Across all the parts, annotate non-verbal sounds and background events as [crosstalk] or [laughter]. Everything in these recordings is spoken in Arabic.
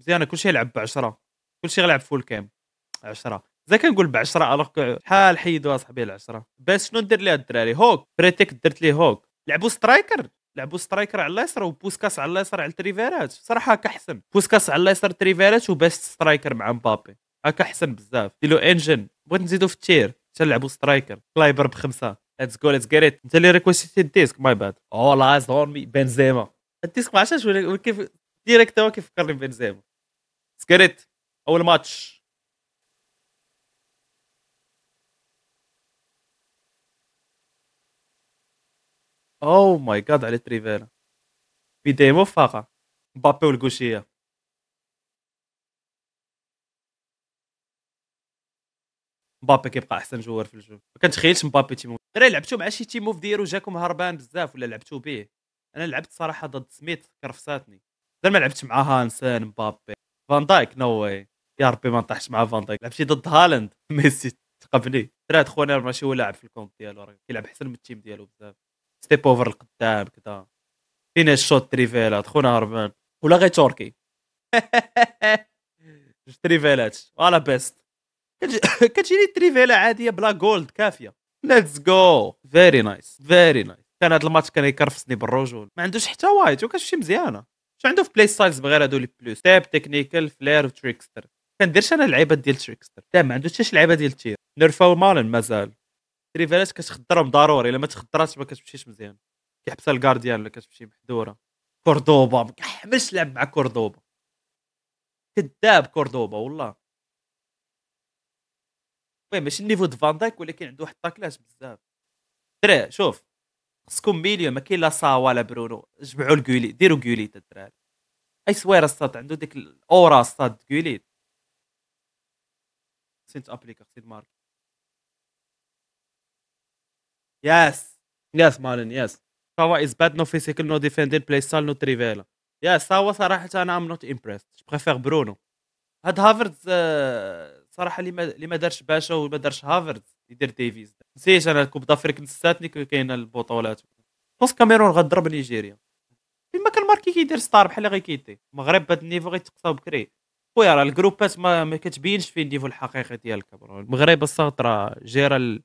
مزيان كل شيء العب ب 10 كل شيء العب فول كام 10 زعما كنقول ب 10 حال حيدوا اصحابي ال 10 بس شنو ندير ليها الدراري هوك بريتيك درت ليه هوك لعبوا سترايكر لعبوا سترايكر على اليسار وبوسكاس على اليسار على التريفيرات صراحه احسن بوسكاس على اليسار تريفيرات وباش سترايكر مع مبابي هكا احسن بزاف ديلو انجن بغيت نزيدو في التير تلعبوا سترايكر كلايبر بخمسه ليتس جو ليتس جيت انت اللي ريكويستي الديسك ماي باد او لايز اون مي بنزيما الديسك ما عرفتش كيف ديريكت هو كيفكرني بنزيما سكريت اول ماتش او ماي جاد على تريفيرا بداية موفقة مبابي والكوشية مبابي كيبقى احسن جوار في الجو ما كنتخيلش مبابي تيمو دراري لعبتو مع شي تيموف ديالو جاكم هربان بزاف ولا لعبتو به انا لعبت صراحه ضد سميت كرفساتني ما لعبتش مع هانسن مبابي فان دايك نو واي يا ربي ما نطيحش مع فان دايك لعبت ضد هالاند [laughs] ميسي قبلي ثلاث خونا ماشي هو لاعب في الكومب ديالو راه كيلعب احسن من التيم ديالو بزاف ستيب اوفر القدام كذا فين الشوت تريفيلات خونا هربان ولا غير تركي [laughs] جوج تريفيلات ولا بيست كتجيني تريفيلا عاديه بلا جولد كافيه ليتس جو فيري نايس فيري نايس كان هذا الماتش كان يكرفسني بالرجول ما عندوش حتى وايت وكتمشي مزيانه شو عنده في بلاي ستايلز بغير هذول بلوس تاب تكنيكال فلير وتريكستر كنديرش انا اللعيبات ديال تريكستر لا ما عندوش حتى لعيبه ديال تير نرفا ومالن مازال ريفالاش كتخدرهم ضروري الا ما تخضراتش ما كتمشيش مزيان كيحبسها الكارديان ولا كتمشي محذوره كوردوبا ما كنحملش نلعب مع كوردوبا كذاب كوردوبا والله المهم ماشي النيفو دفان فان دايك ولكن عنده واحد التاكلات بزاف دري شوف خصكم ميليو ما كاين لا ساوا لا برونو جمعوا الكولي ديروا كوليت الدراري اي سوير الصاد عنده ديك الاورا الصاد كولي سنت ابليكا سينت مارك يس يس مالن يس ساوا از باد نو فيزيكال نو ديفندين بلاي سال نو تريفيلا يا ساوا صراحه انا ام نوت امبرست بريفير برونو هاد هافرد آه، صراحه اللي ما دارش باشا وما دارش هافرد يدير ديفيز نسيت انا كوب دافريك نساتني كاينه البطولات بونس كاميرون غضرب نيجيريا فيما كان ماركي كيدير ستار بحال غي كيدي المغرب بهذا النيفو غيتقصاو بكري خويا راه الجروبات ما, ما كتبينش فين النيفو الحقيقي ديالك المغرب الصاط راه جيرا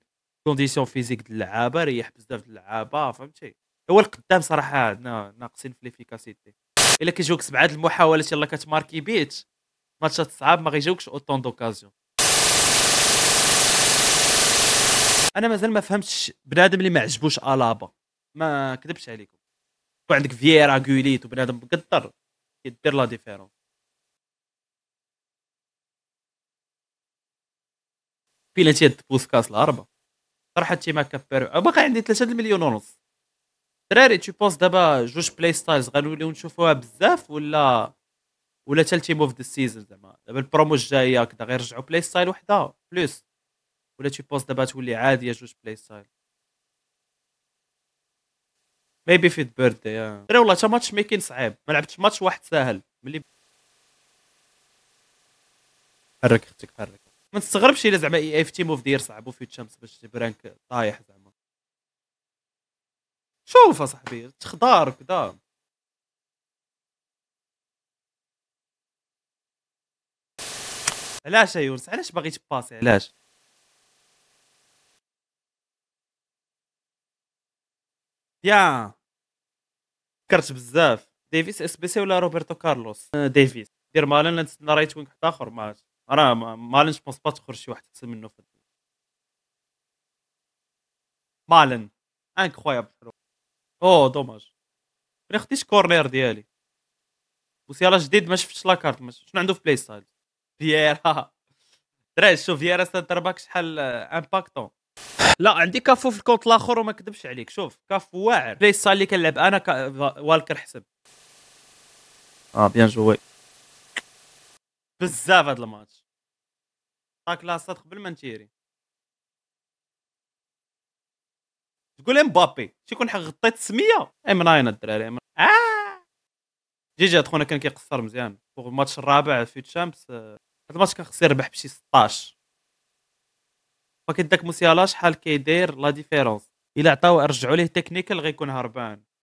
الكونديسيون فيزيك ديال اللعابه ريح بزاف ديال اللعابه فهمتي هو القدام صراحه ناقصين في ليفيكاسيتي الا كيجوك سبعه المحاولات يلاه كتماركي بيت ماتشات صعاب ما غيجاوكش اوتون دوكازيون انا مازال ما فهمتش بنادم اللي ما عجبوش الابا ما كذبش عليكم وعندك فييرا غوليت وبنادم مقدر كدير لا ديفيرونس فين هاد بوسكاس العربه صراحه تيما كابير باقي عندي 3 مليون ونص دراري تي بونس دابا جوج بلاي ستايلز غنوليو نشوفوها بزاف ولا ولا تالتي موف ذا سيزون زعما دابا البرومو الجايه كدا غيرجعو بلاي ستايل وحده بلوس ولا تي بوست دابا تولي عاديه جوج بلاي ستايل ميبي في بيرثدي دري آه. والله حتى ماتش ميكين صعيب ما لعبتش ماتش واحد ساهل ملي حرك اختك حرك ما تستغربش الا زعما اي اف تي موف دير صعب وفي تشامس باش برانك طايح زعما شوف اصاحبي تخضار كدا علاش يا يونس علاش باغي تباسي علاش يا كرت بزاف ديفيس اس بي سي ولا روبرتو كارلوس أه، ديفيس دير مالن نتسنى رايت وينك حتى اخر راه مالن جو بونس با تخرج شي واحد احسن منه في مالن انكرويابل او دوماج ما خديتش كورنير ديالي وسيالا جديد ما شفتش لاكارت شنو عنده في بلاي ستايل فييرا دراج شوف فييرا سنتر باك شحال امباكتون آه، لا عندي كافو في الكونت الاخر وما كذبش عليك شوف كافو واعر بلاي ستايل اللي كنلعب انا كا... والكر حسب اه بيان جوي بزاف هذا الماتش طاك لاصات قبل ما نتيري تقول مبابي تيكون حق غطيت السميه ام 9 الدراري ام آه. جي جي خونا كان كيقصر مزيان الماتش الرابع في تشامبس هذا آه، الماتش كان خصو يربح بشي 16 فكنت داك موسيالا شحال كيدير لا ديفيرونس الا عطاو رجعوا ليه تكنيكال غيكون هربان